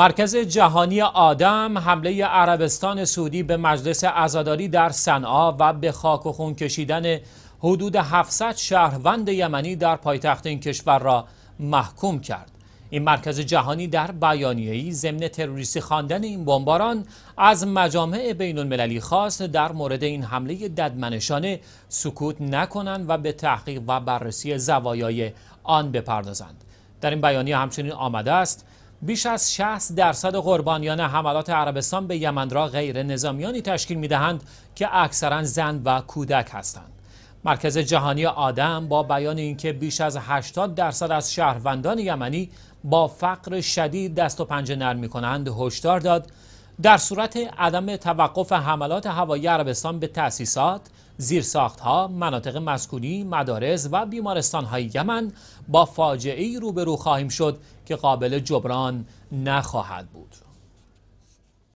مرکز جهانی آدم حمله عربستان سعودی به مجلس عزاداری در صنعا و به خاک و خون کشیدن حدود 700 شهروند یمنی در پایتخت این کشور را محکوم کرد. این مرکز جهانی در بیانیه‌ای ضمن تروریستی خواندن این بمباران از مجامع بین المللی خواست در مورد این حمله ددمنشانه سکوت نکنند و به تحقیق و بررسی زوایای آن بپردازند. در این بیانیه همچنین آمده است بیش از 60 درصد قربانیان حملات عربستان به یمن را غیر نظامیانی تشکیل میدهند که اکثرا زن و کودک هستند. مرکز جهانی آدم با بیان اینکه بیش از 80 درصد از شهروندان یمنی با فقر شدید دست و پنجه نرم می کنند هشدار داد در صورت عدم توقف حملات هوایی عربستان به تأسیسات، زیرساختها، مناطق مسکونی، مدارس و بیمارستانهای یمن با فاجعه روبرو خواهیم شد که قابل جبران نخواهد بود.